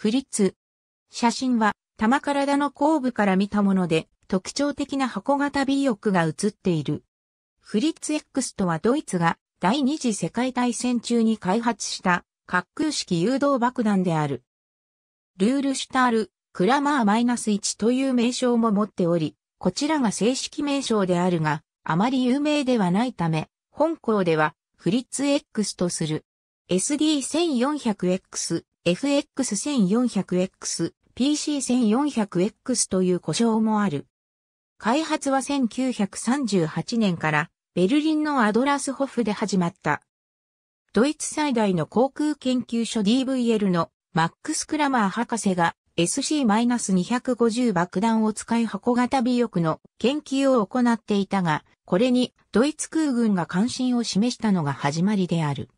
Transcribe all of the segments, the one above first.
フリッツ。写真は、玉体の後部から見たもので、特徴的な箱型 B 翼が写っている。フリッツ X とはドイツが第二次世界大戦中に開発した滑空式誘導爆弾である。ルールシュタール、クラマー -1 という名称も持っており、こちらが正式名称であるが、あまり有名ではないため、本校ではフリッツ X とする。SD1400X、FX1400X、PC1400X という呼称もある。開発は1938年からベルリンのアドラスホフで始まった。ドイツ最大の航空研究所 DVL のマックス・クラマー博士が SC-250 爆弾を使い箱型尾翼の研究を行っていたが、これにドイツ空軍が関心を示したのが始まりである。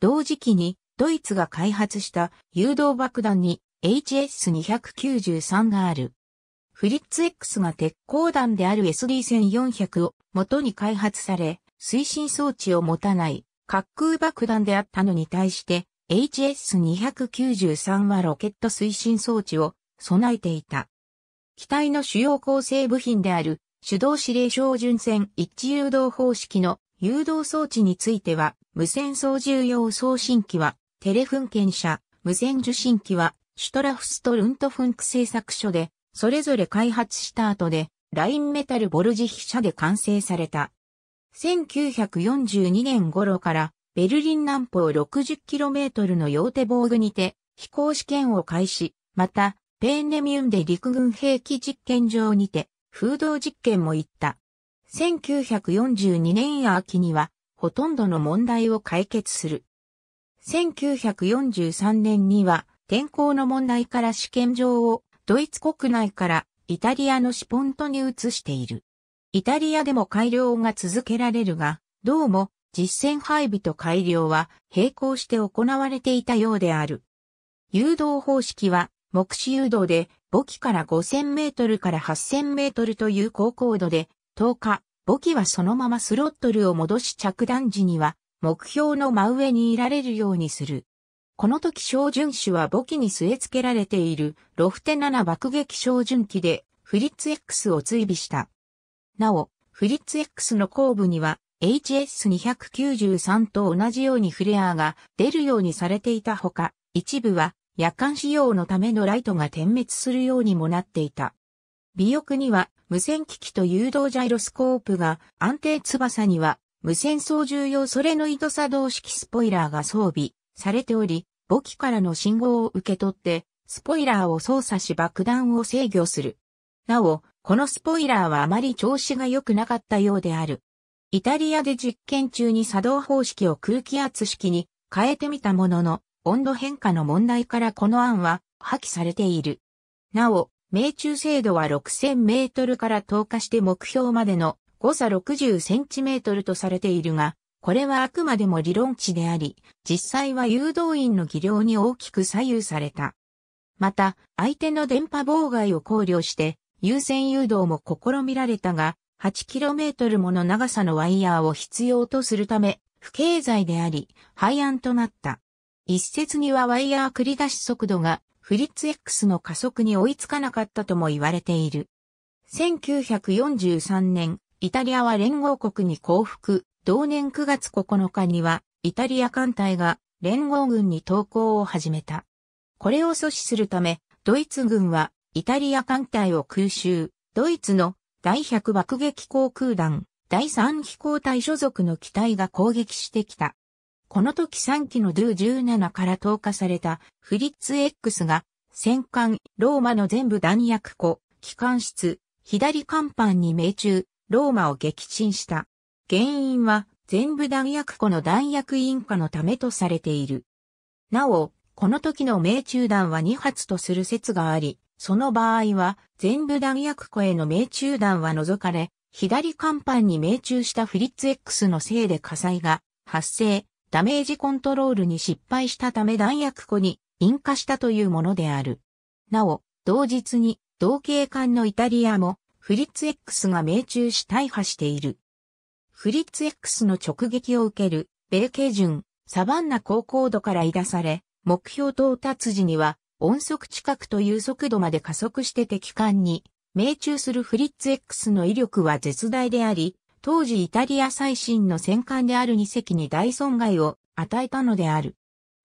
同時期にドイツが開発した誘導爆弾に HS293 がある。フリッツ X が鉄鋼弾である SD1400 を元に開発され、推進装置を持たない滑空爆弾であったのに対して HS293 はロケット推進装置を備えていた。機体の主要構成部品である手動指令照準線一致誘導方式の誘導装置については無線操縦用送信機はテレフンケン社、無線受信機は、シュトラフスとルントフンク製作所で、それぞれ開発した後で、ラインメタルボルジヒ社で完成された。1942年頃から、ベルリン南方 60km のヨーテボーグにて、飛行試験を開始、また、ペーネミュンで陸軍兵器実験場にて、風洞実験も行った。1942年秋には、ほとんどの問題を解決する。1943年には天候の問題から試験場をドイツ国内からイタリアのシポントに移している。イタリアでも改良が続けられるが、どうも実戦配備と改良は並行して行われていたようである。誘導方式は目視誘導で母機から5000メートルから8000メートルという高高度で、10日、母機はそのままスロットルを戻し着弾時には目標の真上にいられるようにする。この時照準手は簿記に据え付けられているロフテ7爆撃照準機でフリッツ X を追尾した。なお、フリッツ X の後部には HS293 と同じようにフレアが出るようにされていたほか、一部は夜間使用のためのライトが点滅するようにもなっていた。尾翼には無線機器と誘導ジャイロスコープが安定翼には無線操縦用それの糸作動式スポイラーが装備されており、簿記からの信号を受け取って、スポイラーを操作し爆弾を制御する。なお、このスポイラーはあまり調子が良くなかったようである。イタリアで実験中に作動方式を空気圧式に変えてみたものの、温度変化の問題からこの案は破棄されている。なお、命中精度は6000メートルから投下して目標までの誤差 60cm とされているが、これはあくまでも理論値であり、実際は誘導員の技量に大きく左右された。また、相手の電波妨害を考慮して、優先誘導も試みられたが、8km もの長さのワイヤーを必要とするため、不経済であり、廃案となった。一説にはワイヤー繰り出し速度が、フリッツ X の加速に追いつかなかったとも言われている。1943年、イタリアは連合国に降伏、同年9月9日には、イタリア艦隊が連合軍に投降を始めた。これを阻止するため、ドイツ軍はイタリア艦隊を空襲、ドイツの第100爆撃航空団、第3飛行隊所属の機体が攻撃してきた。この時3機のドゥ17から投下されたフリッツ X が戦艦ローマの全部弾薬庫、機関室、左甲板に命中、ローマを撃沈した。原因は全部弾薬庫の弾薬引火のためとされている。なお、この時の命中弾は2発とする説があり、その場合は全部弾薬庫への命中弾は除かれ、左甲板に命中したフリッツ X のせいで火災が発生、ダメージコントロールに失敗したため弾薬庫に引火したというものである。なお、同日に同警艦のイタリアもフリッツ X が命中し大破している。フリッツ X の直撃を受ける、米系巡、順、サバンナ高高度から出され、目標到達時には、音速近くという速度まで加速して敵艦に、命中するフリッツ X の威力は絶大であり、当時イタリア最新の戦艦である2隻に大損害を与えたのである。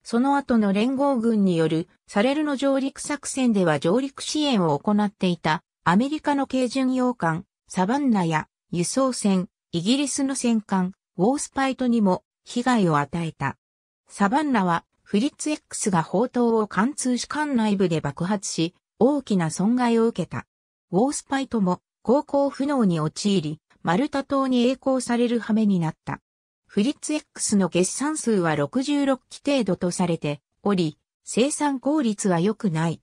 その後の連合軍によるサレルの上陸作戦では上陸支援を行っていたアメリカの軽巡洋艦、サバンナや輸送船、イギリスの戦艦、ウォースパイトにも被害を与えた。サバンナはフリッツ X が砲塔を貫通し艦内部で爆発し、大きな損害を受けた。ウォースパイトも航行不能に陥り、マルタ島に栄光される羽目になった。フリッツ X の決算数は66機程度とされており、生産効率は良くない。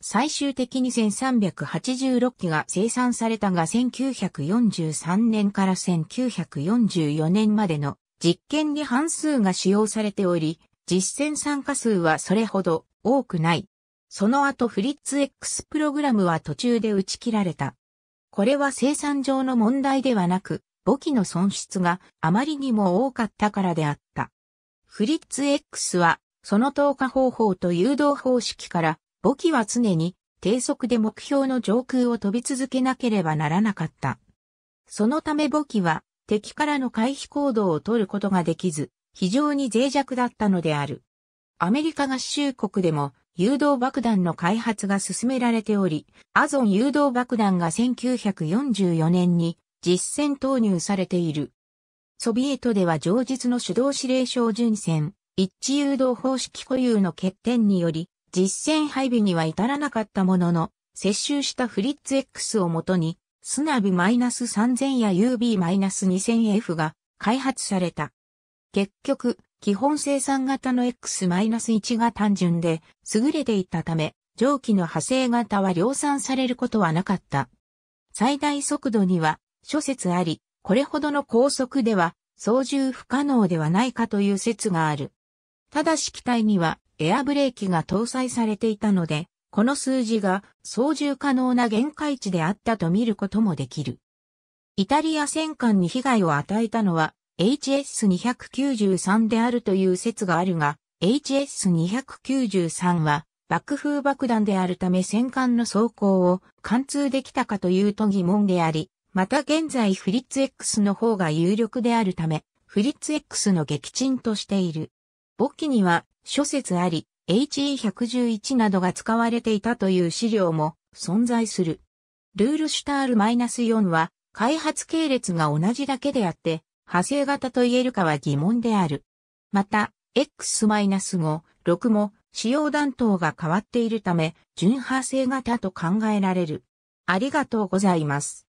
最終的に1386機が生産されたが1943年から1944年までの実験に半数が使用されており、実践参加数はそれほど多くない。その後フリッツ X プログラムは途中で打ち切られた。これは生産上の問題ではなく、母機の損失があまりにも多かったからであった。フリッツ X は、その投下方法と誘導方式から母機は常に低速で目標の上空を飛び続けなければならなかった。そのため母機は敵からの回避行動を取ることができず、非常に脆弱だったのである。アメリカ合衆国でも誘導爆弾の開発が進められており、アゾン誘導爆弾が1944年に実戦投入されている。ソビエトでは上実の手動指令小巡線、一致誘導方式固有の欠点により、実戦配備には至らなかったものの、接収したフリッツ X をもとに、スナブ -3000 や UB-2000F が開発された。結局、基本生産型の X-1 が単純で優れていたため、蒸気の派生型は量産されることはなかった。最大速度には諸説あり、これほどの高速では操縦不可能ではないかという説がある。ただし機体にはエアブレーキが搭載されていたので、この数字が操縦可能な限界値であったと見ることもできる。イタリア戦艦に被害を与えたのは HS293 であるという説があるが、HS293 は爆風爆弾であるため戦艦の走行を貫通できたかというと疑問であり、また現在フリッツ X の方が有力であるため、フリッツ X の撃沈としている。簿記には諸説あり、HE111 などが使われていたという資料も存在する。ルールシュタール -4 は開発系列が同じだけであって、派生型と言えるかは疑問である。また、X-5、6も使用弾頭が変わっているため、純派生型と考えられる。ありがとうございます。